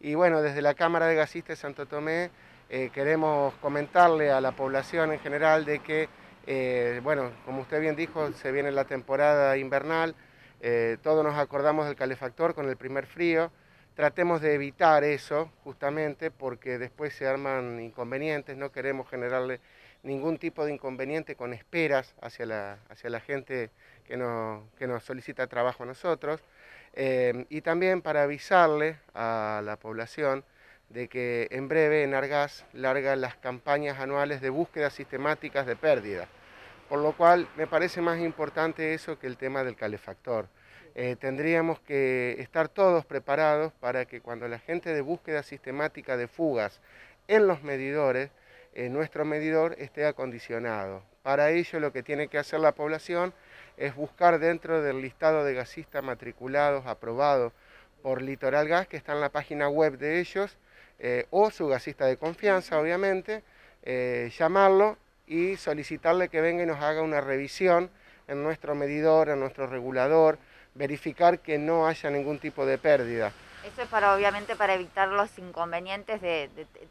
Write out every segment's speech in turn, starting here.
Y bueno, desde la Cámara de Gasistas Santo Tomé eh, queremos comentarle a la población en general de que, eh, bueno, como usted bien dijo, se viene la temporada invernal, eh, todos nos acordamos del calefactor con el primer frío, tratemos de evitar eso justamente porque después se arman inconvenientes, no queremos generarle ningún tipo de inconveniente con esperas hacia la, hacia la gente que, que nos solicita trabajo a nosotros em, y también para avisarle a la población de que en breve en Argas larga las campañas anuales de búsqueda sistemáticas de pérdida, por lo cual me parece más importante eso que el tema del calefactor. Eh, tendríamos que estar todos preparados para que cuando la gente de búsqueda sistemática de fugas en los medidores, eh, nuestro medidor esté acondicionado. Para ello lo que tiene que hacer la población es buscar dentro del listado de gasistas matriculados, aprobados por Litoral Gas, que está en la página web de ellos, eh, o su gasista de confianza, obviamente, llamarlo y solicitarle que venga y nos haga una revisión en nuestro medidor, en nuestro regulador, verificar que no haya ningún tipo de pérdida. Eso es para obviamente para evitar los inconvenientes de,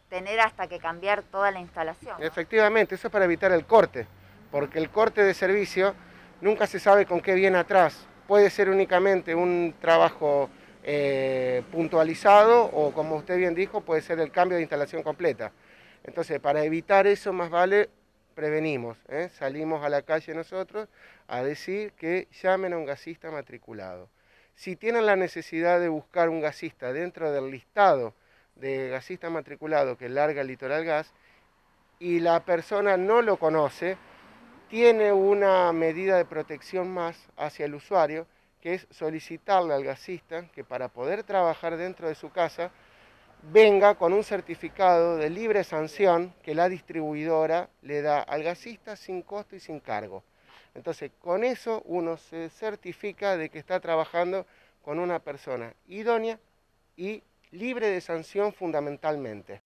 tener hasta que cambiar toda la instalación. Efectivamente, eso es para evitar el corte, porque el corte de servicio nunca se sabe con qué viene atrás. Puede ser únicamente un trabajo eh, puntualizado o, como usted bien dijo, puede ser el cambio de instalación completa. Entonces, para evitar eso, más vale prevenimos, ¿eh? salimos a la calle nosotros a decir que llamen a un gasista matriculado. Si tienen la necesidad de buscar un gasista dentro del listado de gasista matriculado que larga el Litoral Gas y la persona no lo conoce, tiene una medida de protección más hacia el usuario, que es solicitarle al gasista que para poder trabajar dentro de su casa, venga con un certificado de libre sanción que la distribuidora le da al gasista sin costo y sin cargo. Entonces, con eso uno se certifica de que está trabajando con una persona idónea y libre de sanción fundamentalmente.